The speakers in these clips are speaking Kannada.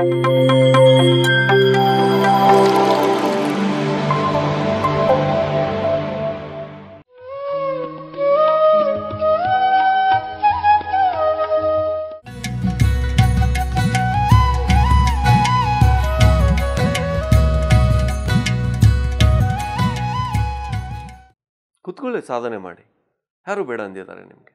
ಕುತ್ಕೊಳ್ಳಿ ಸಾಧನೆ ಮಾಡಿ ಯಾರು ಬೇಡ ಅಂದಿದ್ದಾರೆ ನಿಮಗೆ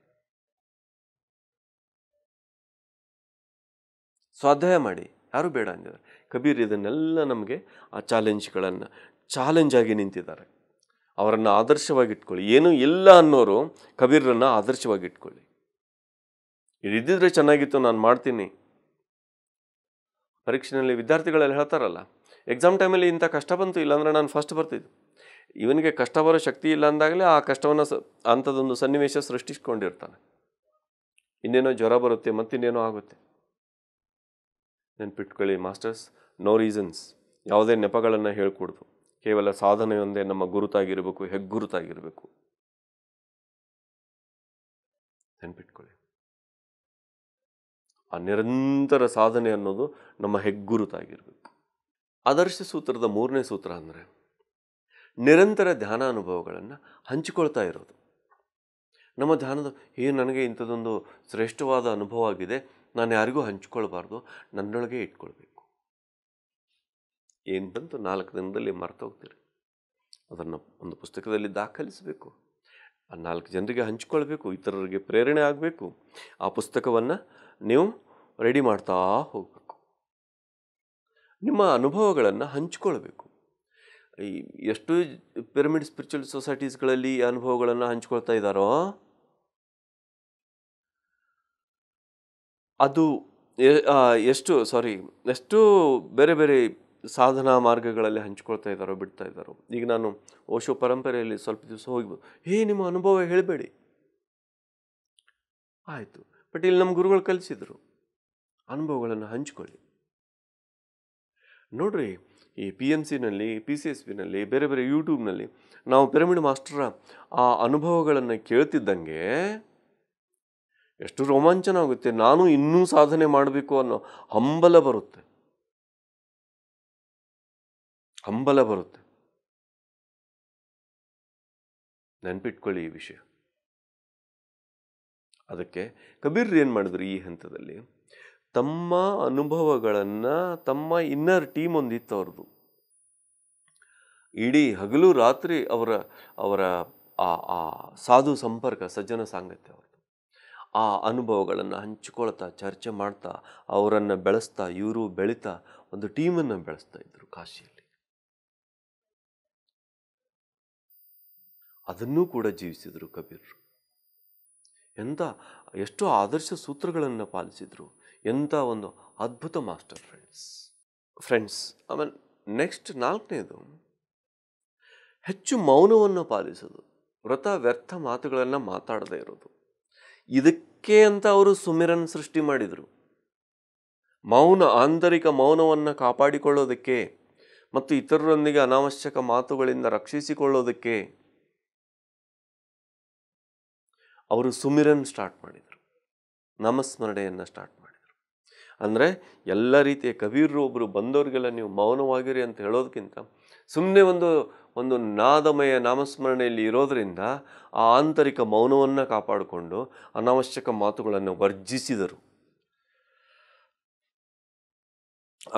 ಸ್ವಾಧ್ಯಾಯ ಮಾಡಿ ಯಾರೂ ಬೇಡ ಅಂದಿದ್ದಾರೆ ಕಬೀರ್ ಇದನ್ನೆಲ್ಲ ನಮಗೆ ಆ ಚಾಲೆಂಜ್ಗಳನ್ನು ಚಾಲೆಂಜ್ ಆಗಿ ನಿಂತಿದ್ದಾರೆ ಅವರನ್ನು ಆದರ್ಶವಾಗಿಟ್ಕೊಳ್ಳಿ ಏನೂ ಇಲ್ಲ ಅನ್ನೋರು ಕಬೀರನ್ನು ಇಟ್ಕೊಳ್ಳಿ ಇದಿದ್ದರೆ ಚೆನ್ನಾಗಿತ್ತು ನಾನು ಮಾಡ್ತೀನಿ ಪರೀಕ್ಷೆಯಲ್ಲಿ ವಿದ್ಯಾರ್ಥಿಗಳೆಲ್ಲ ಹೇಳ್ತಾರಲ್ಲ ಎಕ್ಸಾಮ್ ಟೈಮಲ್ಲಿ ಇಂಥ ಕಷ್ಟ ಬಂತು ಇಲ್ಲಾಂದ್ರೆ ನಾನು ಫಸ್ಟ್ ಬರ್ತಿದ್ದು ಇವನಿಗೆ ಕಷ್ಟ ಬರೋ ಶಕ್ತಿ ಇಲ್ಲ ಅಂದಾಗಲೇ ಆ ಕಷ್ಟವನ್ನು ಸ ಅಂಥದ್ದೊಂದು ಸನ್ನಿವೇಶ ಸೃಷ್ಟಿಸ್ಕೊಂಡಿರ್ತಾನೆ ಇನ್ನೇನೋ ಜ್ವರ ಬರುತ್ತೆ ಮತ್ತಿನ್ನೇನೋ ಆಗುತ್ತೆ ನೆನ್ಪಿಟ್ಕೊಳ್ಳಿ ಮಾಸ್ಟರ್ಸ್ ನೋ ರೀಸನ್ಸ್ ಯಾವುದೇ ನೆಪಗಳನ್ನು ಹೇಳ್ಕೊಡ್ದು ಕೇವಲ ಸಾಧನೆಯೊಂದೇ ನಮ್ಮ ಗುರುತಾಗಿರಬೇಕು ಹೆಗ್ಗುರುತಾಗಿರಬೇಕು ನೆನ್ಪಿಟ್ಕೊಳ್ಳಿ ಆ ನಿರಂತರ ಸಾಧನೆ ಅನ್ನೋದು ನಮ್ಮ ಹೆಗ್ಗುರುತಾಗಿರಬೇಕು ಆದರ್ಶ ಸೂತ್ರದ ಮೂರನೇ ಸೂತ್ರ ಅಂದರೆ ನಿರಂತರ ಧ್ಯಾನ ಅನುಭವಗಳನ್ನು ಹಂಚಿಕೊಳ್ತಾ ಇರೋದು ನಮ್ಮ ಧ್ಯಾನದ ಏ ನನಗೆ ಇಂಥದ್ದೊಂದು ಶ್ರೇಷ್ಠವಾದ ಅನುಭವ ಆಗಿದೆ ನಾನು ಯಾರಿಗೂ ಹಂಚ್ಕೊಳ್ಬಾರ್ದು ನನ್ನೊಳಗೆ ಇಟ್ಕೊಳ್ಬೇಕು ಏನು ಬಂತು ನಾಲ್ಕು ದಿನದಲ್ಲಿ ಮರ್ತೋಗ್ತೀರಿ ಅದನ್ನು ಒಂದು ಪುಸ್ತಕದಲ್ಲಿ ದಾಖಲಿಸಬೇಕು ಆ ನಾಲ್ಕು ಜನರಿಗೆ ಹಂಚ್ಕೊಳ್ಬೇಕು ಇತರರಿಗೆ ಪ್ರೇರಣೆ ಆಗಬೇಕು ಆ ಪುಸ್ತಕವನ್ನು ನೀವು ರೆಡಿ ಮಾಡ್ತಾ ಹೋಗಬೇಕು ನಿಮ್ಮ ಅನುಭವಗಳನ್ನು ಹಂಚ್ಕೊಳ್ಬೇಕು ಈ ಎಷ್ಟು ಪಿರಮಿಡ್ ಸ್ಪಿರಿಚುವಲ್ ಸೊಸೈಟೀಸ್ಗಳಲ್ಲಿ ಅನುಭವಗಳನ್ನು ಹಂಚ್ಕೊಳ್ತಾ ಇದ್ದಾರೋ ಅದು ಎಷ್ಟು ಸಾರಿ ಎಷ್ಟು ಬೇರೆ ಬೇರೆ ಸಾಧನಾ ಮಾರ್ಗಗಳಲ್ಲಿ ಹಂಚ್ಕೊಳ್ತಾ ಇದ್ದಾರೋ ಬಿಡ್ತಾ ಇದ್ದಾರೋ ಈಗ ನಾನು ಓಶೋ ಪರಂಪರೆಯಲ್ಲಿ ಸ್ವಲ್ಪ ದಿವಸ ಹೋಗಿಬೋದು ಹೇ ನಿಮ್ಮ ಅನುಭವ ಹೇಳಬೇಡಿ ಆಯಿತು ಬಟ್ ಇಲ್ಲಿ ನಮ್ಮ ಗುರುಗಳು ಕಲಿಸಿದರು ಅನುಭವಗಳನ್ನು ಹಂಚ್ಕೊಳ್ಳಿ ನೋಡ್ರಿ ಈ ಪಿ ಎಮ್ ಸಿನಲ್ಲಿ ಪಿ ಸಿ ಎಸ್ ಪಿನಲ್ಲಿ ಬೇರೆ ಬೇರೆ ಯೂಟ್ಯೂಬ್ನಲ್ಲಿ ನಾವು ಪಿರಮಿಡ್ ಮಾಸ್ಟರ ಆ ಅನುಭವಗಳನ್ನು ಕೇಳ್ತಿದ್ದಂಗೆ ಎಷ್ಟು ರೋಮಾಂಚನ ಆಗುತ್ತೆ ನಾನು ಇನ್ನೂ ಸಾಧನೆ ಮಾಡಬೇಕು ಅನ್ನೋ ಹಂಬಲ ಬರುತ್ತೆ ಹಂಬಲ ಬರುತ್ತೆ ನೆನ್ಪಿಟ್ಕೊಳ್ಳಿ ಈ ವಿಷಯ ಅದಕ್ಕೆ ಕಬೀರ್ ಏನು ಮಾಡಿದ್ರು ಈ ಹಂತದಲ್ಲಿ ತಮ್ಮ ಅನುಭವಗಳನ್ನು ತಮ್ಮ ಇನ್ನರ್ ಟೀಮ್ ಒಂದಿತ್ತು ಅವ್ರದ್ದು ಇಡೀ ಹಗಲು ರಾತ್ರಿ ಅವರ ಅವರ ಆ ಸಾಧು ಸಂಪರ್ಕ ಸಜ್ಜನ ಸಾಂಗತ್ಯ ಅವ್ರದ್ದು ಆ ಅನುಭವಗಳನ್ನು ಹಂಚಿಕೊಳ್ತಾ ಚರ್ಚೆ ಮಾಡ್ತಾ ಅವರನ್ನು ಬೆಳೆಸ್ತಾ ಇವರು ಬೆಳೀತಾ ಒಂದು ಟೀಮನ್ನು ಬೆಳೆಸ್ತಾ ಇದ್ರು ಕಾಶಿಯಲ್ಲಿ ಅದನ್ನೂ ಕೂಡ ಜೀವಿಸಿದರು ಕಬೀರರು ಎಂಥ ಎಷ್ಟೋ ಆದರ್ಶ ಸೂತ್ರಗಳನ್ನು ಪಾಲಿಸಿದರು ಎಂಥ ಒಂದು ಅದ್ಭುತ ಮಾಸ್ಟರ್ ಫ್ರೆಂಡ್ಸ್ ಫ್ರೆಂಡ್ಸ್ ಆಮೇಲೆ ನೆಕ್ಸ್ಟ್ ನಾಲ್ಕನೇದು ಹೆಚ್ಚು ಮೌನವನ್ನು ಪಾಲಿಸೋದು ವ್ರತ ವ್ಯರ್ಥ ಮಾತುಗಳನ್ನು ಮಾತಾಡದೇ ಇರೋದು ಇದಕ್ಕೆ ಅಂತ ಅವರು ಸುಮಿರನ್ ಸೃಷ್ಟಿ ಮಾಡಿದರು ಮೌನ ಆಂತರಿಕ ಮೌನವನ್ನು ಕಾಪಾಡಿಕೊಳ್ಳೋದಕ್ಕೆ ಮತ್ತು ಇತರರೊಂದಿಗೆ ಅನಾವಶ್ಯಕ ಮಾತುಗಳಿಂದ ರಕ್ಷಿಸಿಕೊಳ್ಳೋದಕ್ಕೆ ಅವರು ಸುಮಿರನ್ ಸ್ಟಾರ್ಟ್ ಮಾಡಿದರು ನಮಸ್ಮರಣೆಯನ್ನು ಸ್ಟಾರ್ಟ್ ಮಾಡಿದರು ಅಂದರೆ ಎಲ್ಲ ರೀತಿಯ ಕವಿಯರು ಒಬ್ಬರು ಬಂದವ್ರಿಗೆಲ್ಲ ನೀವು ಮೌನವಾಗಿರಿ ಅಂತ ಹೇಳೋದಕ್ಕಿಂತ ಸುಮ್ಮನೆ ಒಂದು ಒಂದು ನಾದಮಯ ನಾಮಸ್ಮರಣೆಯಲ್ಲಿ ಇರೋದರಿಂದ ಆ ಆಂತರಿಕ ಮೌನವನ್ನು ಕಾಪಾಡಿಕೊಂಡು ಅನಾವಶ್ಯಕ ಮಾತುಗಳನ್ನು ವರ್ಜಿಸಿದರು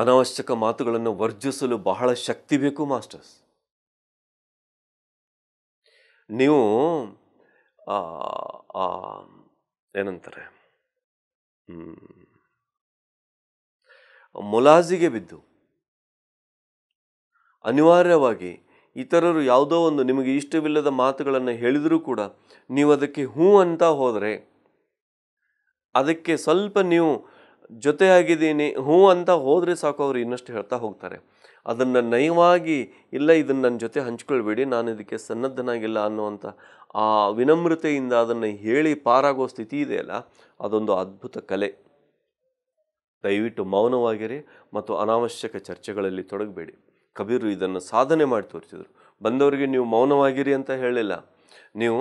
ಅನಾವಶ್ಯಕ ಮಾತುಗಳನ್ನು ವರ್ಜಿಸಲು ಬಹಳ ಶಕ್ತಿ ಬೇಕು ಮಾಸ್ಟರ್ಸ್ ನೀವು ಏನಂತಾರೆ ಮುಲಾಜಿಗೆ ಬಿದ್ದು ಅನಿವಾರ್ಯವಾಗಿ ಇತರರು ಯಾವುದೋ ಒಂದು ನಿಮಗೆ ಇಷ್ಟವಿಲ್ಲದ ಮಾತುಗಳನ್ನು ಹೇಳಿದರೂ ಕೂಡ ನೀವು ಅದಕ್ಕೆ ಹೂ ಅಂತ ಹೋದರೆ ಅದಕ್ಕೆ ಸ್ವಲ್ಪ ನೀವು ಜೊತೆಯಾಗಿದ್ದೀನಿ ಹ್ಞೂ ಅಂತ ಹೋದರೆ ಸಾಕು ಅವರು ಇನ್ನಷ್ಟು ಹೇಳ್ತಾ ಹೋಗ್ತಾರೆ ಅದನ್ನು ನಯವಾಗಿ ಇಲ್ಲ ಇದನ್ನು ನನ್ನ ಜೊತೆ ಹಂಚ್ಕೊಳ್ಬೇಡಿ ನಾನು ಇದಕ್ಕೆ ಸನ್ನದ್ಧನಾಗಿಲ್ಲ ಅನ್ನುವಂಥ ಆ ವಿನಮ್ರತೆಯಿಂದ ಅದನ್ನು ಹೇಳಿ ಪಾರಾಗೋ ಸ್ಥಿತಿ ಇದೆಯಲ್ಲ ಅದೊಂದು ಅದ್ಭುತ ಕಲೆ ದಯವಿಟ್ಟು ಮೌನವಾಗಿರಿ ಮತ್ತು ಅನಾವಶ್ಯಕ ಚರ್ಚೆಗಳಲ್ಲಿ ತೊಡಗಬೇಡಿ ಕಬೀರು ಇದನ್ನು ಸಾಧನೆ ಮಾಡಿ ತೋರಿಸಿದರು ಬಂದವರಿಗೆ ನೀವು ಮೌನವಾಗಿರಿ ಅಂತ ಹೇಳಿಲ್ಲ ನೀವು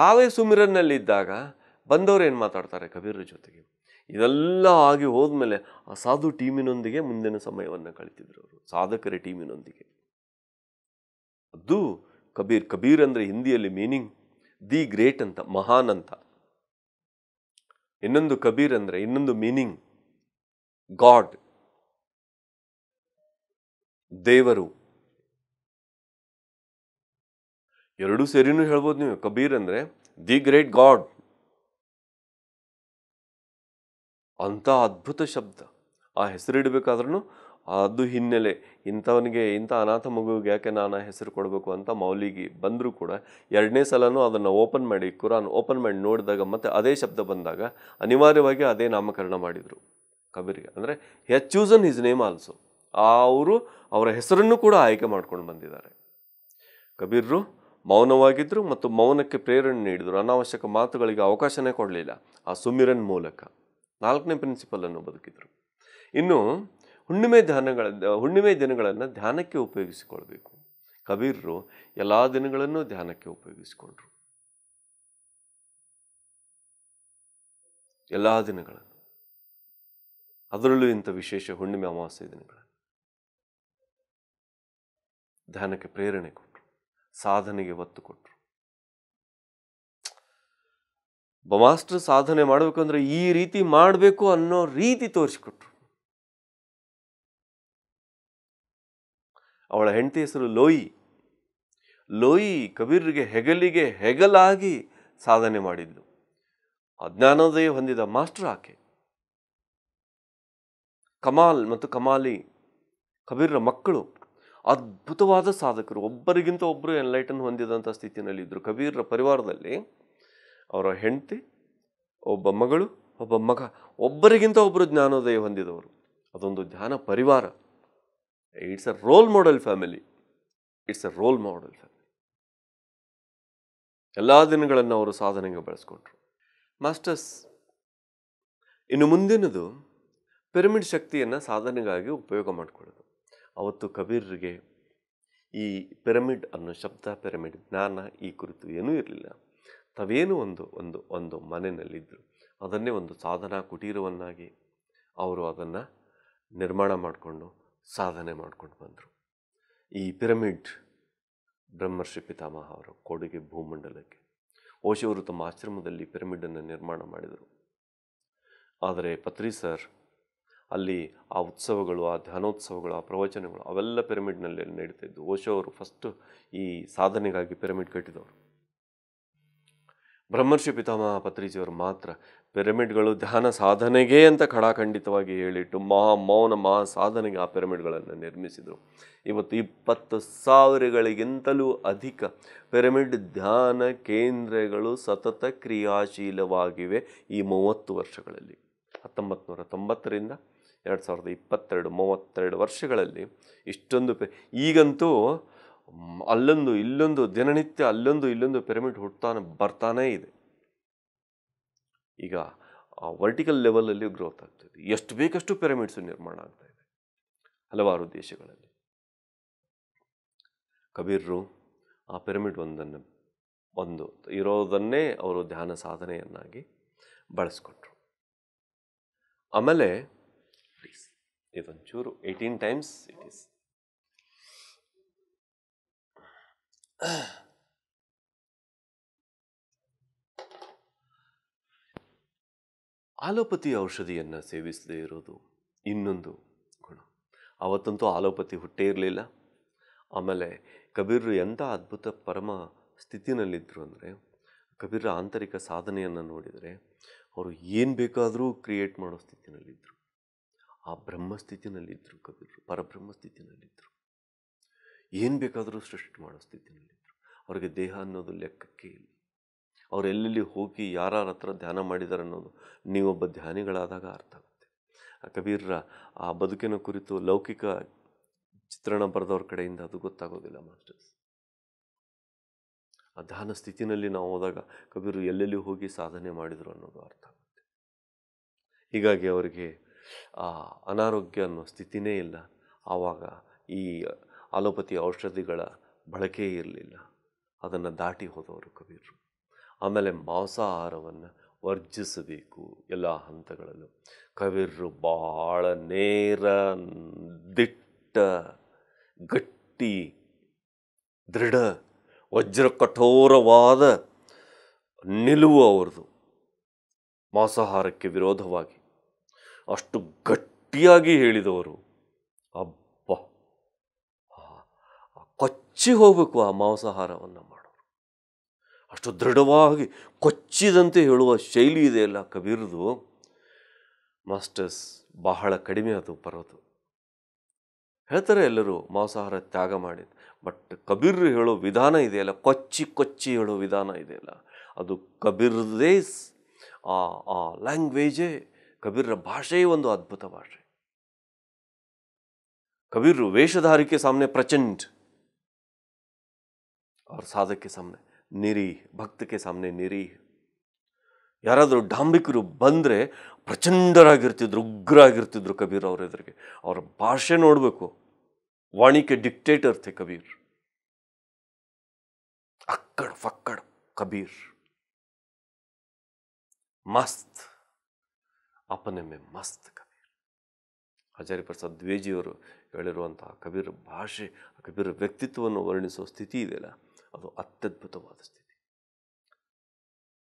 ತಾವೇ ಸುಮಿರನ್ನಲ್ಲಿದ್ದಾಗ ಬಂದವರು ಏನು ಮಾತಾಡ್ತಾರೆ ಕಬೀರ ಜೊತೆಗೆ ಇದೆಲ್ಲ ಆಗಿ ಹೋದ್ಮೇಲೆ ಆ ಸಾಧು ಟೀಮಿನೊಂದಿಗೆ ಮುಂದಿನ ಸಮಯವನ್ನು ಕಳಿತಿದ್ರು ಅವರು ಸಾಧಕರ ಟೀಮಿನೊಂದಿಗೆ ಅದು ಕಬೀರ್ ಕಬೀರ್ ಅಂದರೆ ಹಿಂದಿಯಲ್ಲಿ ಮೀನಿಂಗ್ ದಿ ಗ್ರೇಟ್ ಅಂತ ಮಹಾನ್ ಅಂತ ಇನ್ನೊಂದು ಕಬೀರ್ ಅಂದರೆ ಇನ್ನೊಂದು ಮೀನಿಂಗ್ ಗಾಡ್ ದೇವರು ಎರಡೂ ಸೇರಿನೂ ಹೇಳ್ಬೋದು ನೀವು ಕಬೀರ್ ಅಂದರೆ ದಿ ಗ್ರೇಟ್ ಗಾಡ್ ಅಂಥ ಅದ್ಭುತ ಶಬ್ದ ಆ ಹೆಸರಿಡಬೇಕಾದ್ರೂ ಅದು ಹಿನ್ನೆಲೆ ಇಂಥವನಿಗೆ ಇಂಥ ಅನಾಥ ಮಗುವಿಗೆ ಯಾಕೆ ನಾನು ಹೆಸರು ಕೊಡಬೇಕು ಅಂತ ಮೌಲಿಗೆ ಬಂದರೂ ಕೂಡ ಎರಡನೇ ಸಲನೂ ಅದನ್ನು ಓಪನ್ ಮಾಡಿ ಕುರಾನ್ ಓಪನ್ ಮಾಡಿ ನೋಡಿದಾಗ ಮತ್ತು ಅದೇ ಶಬ್ದ ಬಂದಾಗ ಅನಿವಾರ್ಯವಾಗಿ ಅದೇ ನಾಮಕರಣ ಮಾಡಿದರು ಕಬೀರಿಗೆ ಅಂದರೆ has chosen his name also ಅವರು ಅವರ ಹೆಸರನ್ನು ಕೂಡ ಆಯ್ಕೆ ಮಾಡ್ಕೊಂಡು ಬಂದಿದ್ದಾರೆ ಕಬೀರರು ಮೌನವಾಗಿದ್ದರು ಮತ್ತು ಮೌನಕ್ಕೆ ಪ್ರೇರಣೆ ನೀಡಿದರು ಅನಾವಶ್ಯಕ ಮಾತುಗಳಿಗೆ ಅವಕಾಶನೇ ಕೊಡಲಿಲ್ಲ ಆ ಸುಮಿರನ್ ಮೂಲಕ ನಾಲ್ಕನೇ ಪ್ರಿನ್ಸಿಪಲನ್ನು ಬದುಕಿದರು ಇನ್ನು ಹುಣ್ಣಿಮೆ ಧ್ಯಾನಗಳ ಹುಣ್ಣಿಮೆ ದಿನಗಳನ್ನು ಧ್ಯಾನಕ್ಕೆ ಉಪಯೋಗಿಸಿಕೊಳ್ಬೇಕು ಕಬೀರರು ಎಲ್ಲ ದಿನಗಳನ್ನು ಧ್ಯಾನಕ್ಕೆ ಉಪಯೋಗಿಸಿಕೊಂಡ್ರು ಎಲ್ಲ ದಿನಗಳನ್ನು ಅದರಲ್ಲೂ ಇಂಥ ವಿಶೇಷ ಹುಣ್ಣಿಮೆ ಅಮಾವಾಸ್ಯ ದಿನಗಳು ಧ್ಯಾನಕ್ಕೆ ಪ್ರೇರಣೆ ಕೊಟ್ಟರು ಸಾಧನೆಗೆ ಒತ್ತು ಕೊಟ್ಟರು ಮಾಸ್ಟರ್ ಸಾಧನೆ ಮಾಡಬೇಕಂದ್ರೆ ಈ ರೀತಿ ಮಾಡಬೇಕು ಅನ್ನೋ ರೀತಿ ತೋರಿಸಿಕೊಟ್ರು ಅವಳ ಹೆಂಡತಿ ಹೆಸರು ಲೋಯಿ ಲೋಯಿ ಕಬೀರ್ರಿಗೆ ಹೆಗಲಿಗೆ ಹೆಗಲಾಗಿ ಸಾಧನೆ ಮಾಡಿದ್ಲು ಅಜ್ಞಾನೋದಯ ಹೊಂದಿದ ಮಾಸ್ಟರ್ ಆಕೆ ಕಮಾಲ್ ಮತ್ತು ಕಮಾಲಿ ಕಬೀರ್ರ ಮಕ್ಕಳು ಅದ್ಭುತವಾದ ಸಾಧಕರು ಒಬ್ಬರಿಗಿಂತ ಒಬ್ಬರು ಎನ್ಲೈಟನ್ ಹೊಂದಿದಂಥ ಇದ್ದರು ಕಬೀರ್ರ ಪರಿವಾರದಲ್ಲಿ ಅವರ ಹೆಂಡತಿ ಒಬ್ಬ ಮಗಳು ಒಬ್ಬ ಮಗ ಒಬ್ಬರಿಗಿಂತ ಒಬ್ಬರು ಜ್ಞಾನೋದಯ ಹೊಂದಿದವರು ಅದೊಂದು ಧ್ಯಾನ ಪರಿವಾರ it's a role model family it's a role model family ಎಲ್ಲ ದಿನಗಳನ್ನು ಅವರು ಸಾಧನೆಗೆ ಬಳಸ್ಕೊಟ್ರು ಮಾಸ್ಟರ್ಸ್ ಇನ್ನು ಮುಂದಿನದು ಪಿರಮಿಡ್ ಶಕ್ತಿಯನ್ನು ಸಾಧನೆಗಾಗಿ ಉಪಯೋಗ ಮಾಡಿಕೊಳ್ಳೋದು ಅವತ್ತು ಕಬೀರ್ರಿಗೆ ಈ ಪಿರಮಿಡ್ ಅನ್ನೋ ಶಬ್ದ ಪಿರಮಿಡ್ ಜ್ಞಾನ ಈ ಕುರಿತು ಏನೂ ಇರಲಿಲ್ಲ ತಾವೇನೂ ಒಂದು ಒಂದು ಒಂದು ಮನೆಯಲ್ಲಿದ್ದರು ಅದನ್ನೇ ಒಂದು ಸಾಧನಾ ಕುಟೀರವನ್ನಾಗಿ ಅವರು ಅದನ್ನು ನಿರ್ಮಾಣ ಮಾಡಿಕೊಂಡು ಸಾಧನೆ ಮಾಡ್ಕೊಂಡು ಬಂದರು ಈ ಪಿರಮಿಡ್ ಬ್ರಹ್ಮರ್ಷಿ ಪಿತಾಮಹ ಅವರು ಕೊಡುಗೆ ಭೂಮಂಡಲಕ್ಕೆ ಓಶಿಯವರು ತಮ್ಮ ಆಶ್ರಮದಲ್ಲಿ ಪಿರಮಿಡನ್ನು ನಿರ್ಮಾಣ ಮಾಡಿದರು ಆದರೆ ಪತ್ರಿ ಸರ್ ಅಲ್ಲಿ ಆ ಉತ್ಸವಗಳು ಆ ಧ್ಯಾನೋತ್ಸವಗಳು ಆ ಪ್ರವಚನಗಳು ಅವೆಲ್ಲ ಪಿರಮಿಡ್ನಲ್ಲಿ ನಡೀತಾ ಓಶೋ ಅವರು ಫಸ್ಟು ಈ ಸಾಧನೆಗಾಗಿ ಪಿರಮಿಡ್ ಕಟ್ಟಿದವರು ಬ್ರಹ್ಮರ್ಷಿ ಪಿತಾಮಹ ಪತ್ರಿಜಿಯವರು ಮಾತ್ರ ಪಿರಮಿಡ್ಗಳು ಧ್ಯಾನ ಸಾಧನೆಗೆ ಅಂತ ಖಡಾಖಂಡಿತವಾಗಿ ಹೇಳಿಟ್ಟು ಮಹಾ ಮೌನ ಮಹಾ ಸಾಧನೆಗೆ ಆ ಪಿರಮಿಡ್ಗಳನ್ನು ನಿರ್ಮಿಸಿದರು ಇವತ್ತು ಇಪ್ಪತ್ತು ಸಾವಿರಗಳಿಗಿಂತಲೂ ಅಧಿಕ ಪಿರಮಿಡ್ ಧ್ಯಾನ ಕೇಂದ್ರಗಳು ಸತತ ಕ್ರಿಯಾಶೀಲವಾಗಿವೆ ಈ ಮೂವತ್ತು ವರ್ಷಗಳಲ್ಲಿ ಹತ್ತೊಂಬತ್ತು ನೂರ ತೊಂಬತ್ತರಿಂದ ಎರಡು ಸಾವಿರದ ಇಪ್ಪತ್ತೆರಡು ಮೂವತ್ತೆರಡು ವರ್ಷಗಳಲ್ಲಿ ಇಷ್ಟೊಂದು ಪೆ ಈಗಂತೂ ಅಲ್ಲೊಂದು ಇಲ್ಲೊಂದು ದಿನನಿತ್ಯ ಅಲ್ಲೊಂದು ಇಲ್ಲೊಂದು ಪಿರಮಿಡ್ ಹುಟ್ತಾನೆ ಬರ್ತಾನೇ ಇದೆ ಈಗ ವರ್ಟಿಕಲ್ ಲೆವೆಲಲ್ಲಿ ಗ್ರೋತ್ ಆಗ್ತಾಯಿದೆ ಎಷ್ಟು ಬೇಕಷ್ಟು ಪಿರಮಿಡ್ಸು ನಿರ್ಮಾಣ ಆಗ್ತಾ ಇದೆ ಹಲವಾರು ದೇಶಗಳಲ್ಲಿ ಕಬೀರ್ರು ಆ ಪಿರಮಿಡ್ ಒಂದನ್ನು ಒಂದು ಇರೋದನ್ನೇ ಅವರು ಧ್ಯಾನ ಸಾಧನೆಯನ್ನಾಗಿ ಬಳಸ್ಕೊಟ್ರು ಆಮೇಲೆ churu 18 times it is allopathy ಔಷಧಿಯನ್ನು ಸೇವಿಸದೇ ಇರೋದು ಇನ್ನೊಂದು ಗುಣ ಅವತ್ತಂತೂ ಆಲೋಪತಿ ಹುಟ್ಟೇ ಇರಲಿಲ್ಲ ಆಮೇಲೆ ಕಬೀರರು ಎಂಥ ಅದ್ಭುತ ಪರಮ ಸ್ಥಿತಿನಲ್ಲಿದ್ದರು ಅಂದರೆ ಕಬೀರರ ಆಂತರಿಕ ಸಾಧನೆಯನ್ನು ನೋಡಿದರೆ ಅವರು ಏನು ಬೇಕಾದರೂ ಕ್ರಿಯೇಟ್ ಮಾಡೋ ಸ್ಥಿತಿನಲ್ಲಿದ್ದರು ಆ ಬ್ರಹ್ಮಸ್ಥಿತಿನಲ್ಲಿದ್ದರು ಪರಬ್ರಹ್ಮ ಪರಬ್ರಹ್ಮಸ್ಥಿತಿನಲ್ಲಿದ್ದರು ಏನು ಬೇಕಾದರೂ ಸೃಷ್ಟಿ ಮಾಡೋ ಸ್ಥಿತಿನಲ್ಲಿದ್ದರು ಅವರಿಗೆ ದೇಹ ಅನ್ನೋದು ಲೆಕ್ಕಕ್ಕೆ ಇಲ್ಲ ಎಲ್ಲೆಲ್ಲಿ ಹೋಗಿ ಯಾರ ಹತ್ರ ಧ್ಯಾನ ಮಾಡಿದ್ದಾರೆ ಅನ್ನೋದು ನೀವೊಬ್ಬ ಧ್ಯಾನಿಗಳಾದಾಗ ಅರ್ಥ ಆಗುತ್ತೆ ಆ ಕಬೀರ್ರ ಆ ಬದುಕಿನ ಕುರಿತು ಲೌಕಿಕ ಚಿತ್ರಣ ಬರೆದವ್ರ ಕಡೆಯಿಂದ ಅದು ಗೊತ್ತಾಗೋದಿಲ್ಲ ಮಾಸ್ಟರ್ಸ್ ಆ ಧ್ಯಾನ ಸ್ಥಿತಿನಲ್ಲಿ ನಾವು ಹೋದಾಗ ಕಬೀರು ಎಲ್ಲೆಲ್ಲಿ ಹೋಗಿ ಸಾಧನೆ ಮಾಡಿದರು ಅನ್ನೋದು ಅರ್ಥ ಆಗುತ್ತೆ ಹೀಗಾಗಿ ಅವರಿಗೆ ಅನಾರೋಗ್ಯ ಅನ್ನೋ ಸ್ಥಿತಿನೇ ಇಲ್ಲ ಆವಾಗ ಈ ಅಲೋಪತಿ ಔಷಧಿಗಳ ಬಳಕೆ ಇರಲಿಲ್ಲ ಅದನ್ನು ದಾಟಿ ಹೋದವರು ಕವಿರು ಆಮೇಲೆ ಮಾಂಸಾಹಾರವನ್ನು ವರ್ಜಿಸಬೇಕು ಎಲ್ಲ ಹಂತಗಳಲ್ಲೂ ಕವಿರು ಭಾಳ ನೇರ ದಿಟ್ಟ ಗಟ್ಟಿ ದೃಢ ವಜ್ರ ಕಠೋರವಾದ ನಿಲುವು ಅವ್ರದ್ದು ಮಾಂಸಾಹಾರಕ್ಕೆ ವಿರೋಧವಾಗಿ ಅಷ್ಟು ಗಟ್ಟಿಯಾಗಿ ಹೇಳಿದವರು ಅಬ್ಬ ಕೊಚ್ಚಿ ಹೋಗಬೇಕು ಆ ಮಾಂಸಾಹಾರವನ್ನು ಮಾಡೋರು ಅಷ್ಟು ದೃಢವಾಗಿ ಕೊಚ್ಚಿದಂತೆ ಹೇಳುವ ಶೈಲಿ ಇದೆಯಲ್ಲ ಕಬೀರ್ದು ಮಾಸ್ಟರ್ಸ್ ಬಹಳ ಕಡಿಮೆ ಅದು ಬರೋದು ಹೇಳ್ತಾರೆ ಎಲ್ಲರೂ ಮಾಂಸಾಹಾರ ತ್ಯಾಗ ಮಾಡಿ ಬಟ್ ಕಬೀರ್ ಹೇಳೋ ವಿಧಾನ ಇದೆಯಲ್ಲ ಕೊಚ್ಚಿ ಕೊಚ್ಚಿ ಹೇಳೋ ವಿಧಾನ ಇದೆಯಲ್ಲ ಅದು ಕಬೀರ್ದೇ ಆ ಆ ಲ್ಯಾಂಗ್ವೇಜೇ ಕಬೀರರ ಭಾಷೆಯೇ ಒಂದು ಅದ್ಭುತ ಭಾಷೆ ಕಬೀರರು ವೇಷಧಾರಿಕೆ ಸಾಮನೆ ಪ್ರಚಂಡ್ ಅವ್ರ ಸಾಧಕ್ಕೆ ಸಾಮ್ನೆ ನಿರಿ ಭಕ್ತಕ್ಕೆ ಸಾಮನೆ ನಿರಿ ಯಾರಾದರೂ ಡಾಂಬಿಕರು ಬಂದರೆ ಪ್ರಚಂಡರಾಗಿರ್ತಿದ್ರು ಉಗ್ರ ಆಗಿರ್ತಿದ್ರು ಕಬೀರ್ ಅವ್ರ ಎದುರಿಗೆ ಅವ್ರ ಭಾಷೆ ನೋಡಬೇಕು ವಾಣಿಕೆ ಡಿಕ್ಟೇಟರ್ ಥೆ ಕಬೀರ್ ಅಕ್ಕಡ್ ಫಕ್ಕಡ್ ಕಬೀರ್ ಮಸ್ತ್ अपने में ಮಸ್ತ್ ಕಬೀರ್ ಹಜಾರಿ ಪ್ರಸಾದ್ ದ್ವೇಜಿಯವರು ಹೇಳಿರುವಂತಹ ಕಬೀರ್ ಭಾಷೆ ಕಬೀರ್ ವ್ಯಕ್ತಿತ್ವವನ್ನು ವರ್ಣಿಸುವ ಸ್ಥಿತಿ ಇದೆಯಲ್ಲ ಅದು ಅತ್ಯದ್ಭುತವಾದ ಸ್ಥಿತಿ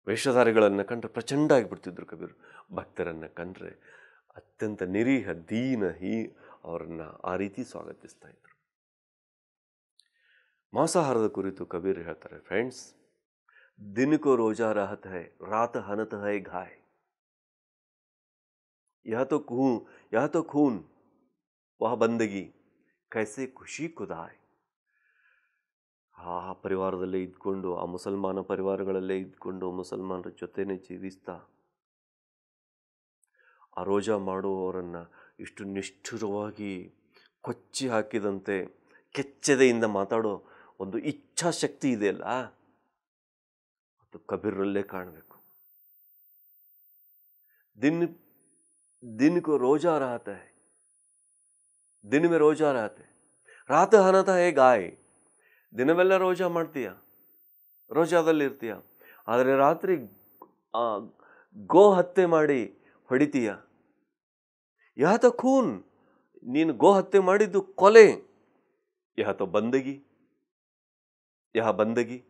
ವೇಷಧಾರಿಗಳನ್ನು ಕಂಡ್ರೆ ಪ್ರಚಂಡ ಆಗಿಬಿಡ್ತಿದ್ರು ಕಬೀರ್ ಭಕ್ತರನ್ನು ಕಂಡ್ರೆ ಅತ್ಯಂತ ನಿರೀಹ ದೀನ ಹೀ ಅವರನ್ನು ಆ ರೀತಿ ಸ್ವಾಗತಿಸ್ತಾ ಇದ್ರು ಮಾಂಸಾಹಾರದ ಕುರಿತು ಕಬೀರ್ ಹೇಳ್ತಾರೆ ಫ್ರೆಂಡ್ಸ್ ದಿನಕ್ಕೂ ರೋಜಾ ರಹತ ಹೈ ರಾತ ಹನತ ಹೈ ಘಾಯ್ यह तो खून यह तो खून वह ಬಂದಗಿ ಕೈಸೆ ಖುಷಿ ಕುದಾಯ್ ಆ ಪರಿವಾರದಲ್ಲೇ ಇದ್ಕೊಂಡು ಆ ಮುಸಲ್ಮಾನ ಪರಿವಾರಗಳಲ್ಲೇ ಇದ್ಕೊಂಡು ಮುಸಲ್ಮಾನರ ಜೊತೆನೇ ಜೀವಿಸ್ತಾ ಆ ರೋಜಾ ಮಾಡುವವರನ್ನು ಇಷ್ಟು ನಿಷ್ಠುರವಾಗಿ ಕೊಚ್ಚಿ ಹಾಕಿದಂತೆ ಕೆಚ್ಚದೆಯಿಂದ ಮಾತಾಡೋ ಒಂದು ಇಚ್ಛಾಶಕ್ತಿ ಇದೆಯಲ್ಲ ಅದು ಕಬೀರಲ್ಲೇ ಕಾಣಬೇಕು ದಿನ दिन को रोजा रहता है ದಿನ ಮೇ ರೋಜಾ ರಹತೆ ರಾತ್ ಹನತ ಹೇ ಗಾಯ್ ದಿನವೆಲ್ಲ ರೋಜಾ ಮಾಡ್ತೀಯ ರೋಜಾದಲ್ಲಿರ್ತೀಯ ಆದರೆ ರಾತ್ರಿ ಗೋ ಹತ್ಯೆ ಮಾಡಿ ಹೊಡಿತೀಯ ಯಹತ ಖೂನ್ ನೀನು ಗೋ ಹತ್ಯೆ ಮಾಡಿದ್ದು ಕೊಲೆ ಯಹತ ಬಂದಗಿ ಯಹ ಬಂದಗಿ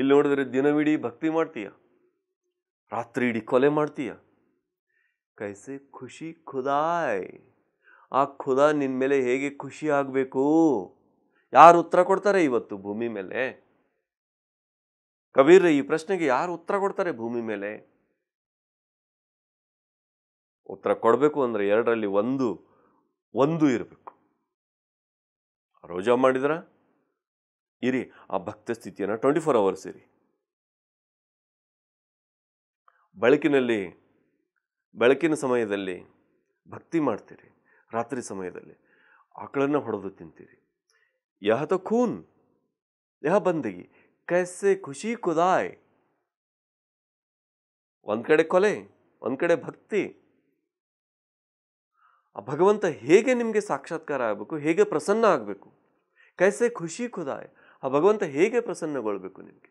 ಇಲ್ಲಿ ನೋಡಿದ್ರೆ ದಿನವಿಡೀ ಭಕ್ತಿ ಮಾಡ್ತೀಯ ರಾತ್ರಿ ಇಡೀ ಕೊಲೆ ಮಾಡ್ತೀಯ ಕೈಸೆ ಖುಷಿ ಖುದಾಯ್ ಆ ಖುದ ನಿನ್ನ ಮೇಲೆ ಹೇಗೆ ಖುಷಿ ಆಗಬೇಕು ಯಾರು ಉತ್ತರ ಕೊಡ್ತಾರೆ ಇವತ್ತು ಭೂಮಿ ಮೇಲೆ ಕಬೀರ್ ಈ ಪ್ರಶ್ನೆಗೆ ಯಾರು ಉತ್ತರ ಕೊಡ್ತಾರೆ ಭೂಮಿ ಮೇಲೆ ಉತ್ತರ ಕೊಡಬೇಕು ಅಂದರೆ ಎರಡರಲ್ಲಿ ಒಂದು ಒಂದು ಇರಬೇಕು ರೋಜಾ ಮಾಡಿದ್ರ ಇರಿ ಆ ಭಕ್ತ ಸ್ಥಿತಿಯನ್ನು ಟ್ವೆಂಟಿ ಫೋರ್ ಅವರ್ಸ್ ಇರಿ ಬೆಳಕಿನಲ್ಲಿ ಬೆಳಕಿನ ಸಮಯದಲ್ಲಿ ಭಕ್ತಿ ಮಾಡ್ತೀರಿ ರಾತ್ರಿ ಸಮಯದಲ್ಲಿ ಆಕಳನ್ನು ಹೊಡೆದು ತಿಂತೀರಿ ಯಹ ತ ಖೂನ್ ಯಹ ಬಂದಿಗಿ ಕೈಸೆ ಖುಷಿ ಕುದಾಯ್ ಒಂದು ಕಡೆ ಕೊಲೆ ಒಂದು ಕಡೆ ಭಕ್ತಿ ಆ ಭಗವಂತ ಹೇಗೆ ನಿಮಗೆ ಸಾಕ್ಷಾತ್ಕಾರ ಆಗಬೇಕು ಹೇಗೆ ಪ್ರಸನ್ನ ಆಗಬೇಕು ಕೈಸೆ ಖುಷಿ ಕುದಾಯ್ ಆ ಭಗವಂತ ಹೇಗೆ ಪ್ರಸನ್ನಗೊಳ್ಬೇಕು ನಿಮಗೆ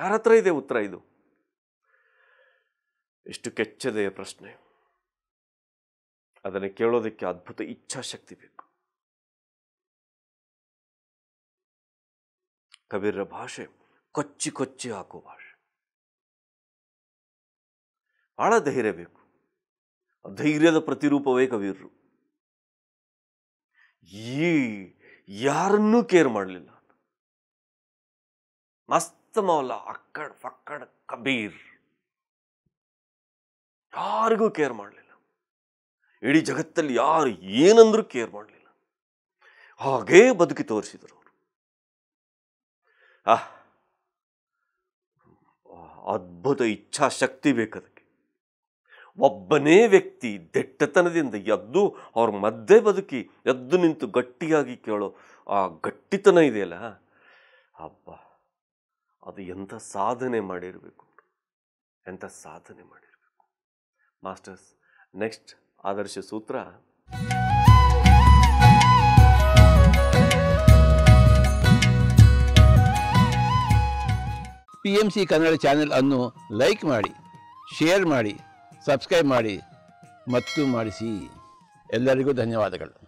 ಯಾರ ಹತ್ರ ಇದೆ ಉತ್ತರ ಇದು ಎಷ್ಟು ಕೆಚ್ಚದೆಯ ಪ್ರಶ್ನೆ ಅದನ್ನು ಕೇಳೋದಕ್ಕೆ ಅದ್ಭುತ ಇಚ್ಛಾಶಕ್ತಿ ಬೇಕು ಕಬೀರರ ಭಾಷೆ ಕೊಚ್ಚಿ ಕೊಚ್ಚಿ ಹಾಕೋ ಭಾಷೆ ಭಾಳ ಧೈರ್ಯ ಬೇಕು ಧೈರ್ಯದ ಪ್ರತಿರೂಪವೇ ಕಬೀರರು ಈ ಯಾರನ್ನೂ ಕೇರ್ ಮಾಡಲಿಲ್ಲ ಮಸ್ತ ಮೌಲ ಅಕ್ಕಡ್ ಫಕ್ಕಡ್ ಕಬೀರ್ ಯಾರಿಗೂ ಕೇರ್ ಮಾಡಲಿಲ್ಲ ಇಡೀ ಜಗತ್ತಲ್ಲಿ ಯಾರು ಏನಂದರೂ ಕೇರ್ ಮಾಡಲಿಲ್ಲ ಹಾಗೇ ಬದುಕಿ ತೋರಿಸಿದರು ಅವರು ಆಹ್ ಅದ್ಭುತ ಇಚ್ಛಾಶಕ್ತಿ ಬೇಕದಕ್ಕೆ ಒಬ್ಬನೇ ವ್ಯಕ್ತಿ ದೆಟ್ಟತನದಿಂದ ಎದ್ದು ಅವ್ರ ಮಧ್ಯೆ ಬದುಕಿ ಎದ್ದು ನಿಂತು ಗಟ್ಟಿಯಾಗಿ ಕೇಳೋ ಆ ಗಟ್ಟಿತನ ಇದೆಯಲ್ಲ ಅಬ್ಬ ಅದು ಎಂಥ ಸಾಧನೆ ಮಾಡಿರಬೇಕು ಎಂಥ ಸಾಧನೆ ಮಾಡಿರಬೇಕು ಮಾಸ್ಟರ್ಸ್ ನೆಕ್ಸ್ಟ್ ಆದರ್ಶ ಸೂತ್ರ P M C Kannada channel ಅನ್ನು ಲೈಕ್ ಮಾಡಿ ಶೇರ್ ಮಾಡಿ ಸಬ್ಸ್ಕ್ರೈಬ್ ಮಾಡಿ ಮತ್ತು ಮಾಡಿಸಿ ಎಲ್ಲರಿಗೂ ಧನ್ಯವಾದಗಳು